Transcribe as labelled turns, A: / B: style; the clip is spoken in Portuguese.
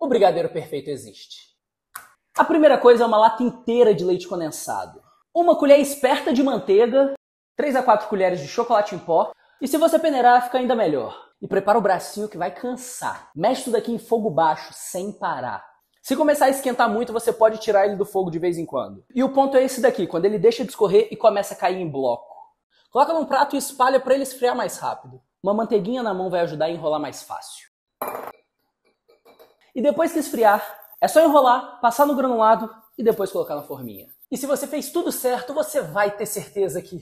A: o brigadeiro perfeito existe. A primeira coisa é uma lata inteira de leite condensado, uma colher esperta de manteiga, 3 a 4 colheres de chocolate em pó, e se você peneirar, fica ainda melhor. E prepara o bracinho que vai cansar. Mexe tudo aqui em fogo baixo, sem parar. Se começar a esquentar muito, você pode tirar ele do fogo de vez em quando. E o ponto é esse daqui, quando ele deixa de escorrer e começa a cair em bloco. Coloca num prato e espalha para ele esfriar mais rápido. Uma manteiguinha na mão vai ajudar a enrolar mais fácil. E depois que esfriar, é só enrolar, passar no granulado e depois colocar na forminha. E se você fez tudo certo, você vai ter certeza que